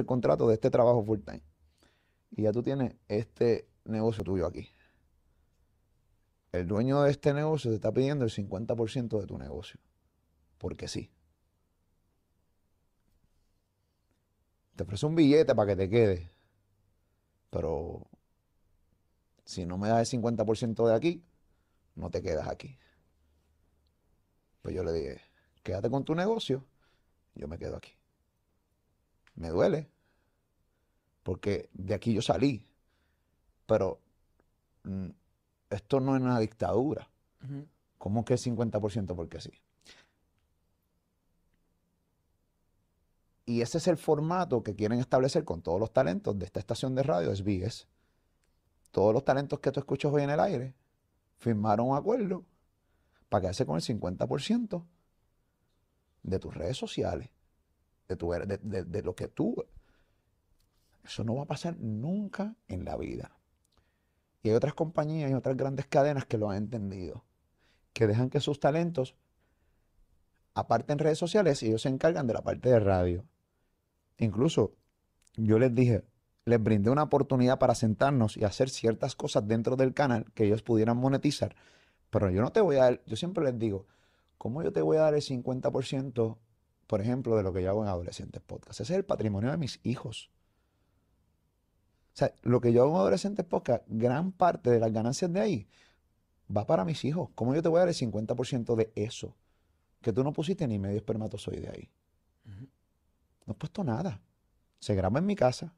el contrato de este trabajo full time. Y ya tú tienes este negocio tuyo aquí. El dueño de este negocio te está pidiendo el 50% de tu negocio. Porque sí. Te ofrece un billete para que te quede. Pero si no me das el 50% de aquí, no te quedas aquí. Pues yo le dije, quédate con tu negocio, yo me quedo aquí me duele, porque de aquí yo salí, pero mm, esto no es una dictadura. ¿Cómo que 50% porque sí? Y ese es el formato que quieren establecer con todos los talentos de esta estación de radio, es Todos los talentos que tú escuchas hoy en el aire firmaron un acuerdo para quedarse con el 50% de tus redes sociales de, lo que tú... Eso no va a pasar nunca en la vida. Y hay otras compañías y otras grandes cadenas que lo han entendido, que dejan que sus talentos aparten en redes sociales y ellos se encargan de la parte de radio. Incluso yo les dije, les brindé una oportunidad para sentarnos y hacer ciertas cosas dentro del canal que ellos pudieran monetizar. Pero yo no te voy a dar, yo siempre les digo, ¿cómo yo te voy a dar el 50% por ejemplo, de lo que yo hago en Adolescentes Podcast. Ese es el patrimonio de mis hijos. O sea, lo que yo hago en Adolescentes Podcast, gran parte de las ganancias de ahí va para mis hijos. ¿Cómo yo te voy a dar el 50% de eso? Que tú no pusiste ni medio espermatozoide ahí. No he puesto nada. Se graba en mi casa,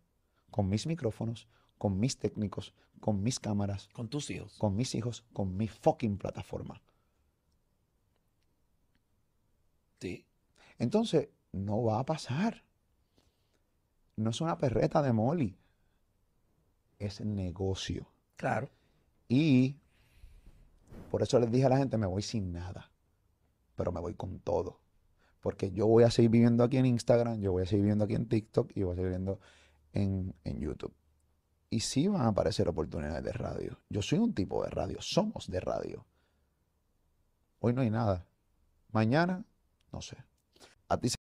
con mis micrófonos, con mis técnicos, con mis cámaras. Con tus hijos. Con mis hijos, con mi fucking plataforma. Sí. Entonces, no va a pasar. No es una perreta de Molly. Es negocio. Claro. Y por eso les dije a la gente, me voy sin nada, pero me voy con todo. Porque yo voy a seguir viviendo aquí en Instagram, yo voy a seguir viviendo aquí en TikTok y voy a seguir viviendo en, en YouTube. Y sí van a aparecer oportunidades de radio. Yo soy un tipo de radio, somos de radio. Hoy no hay nada. Mañana, no sé. at this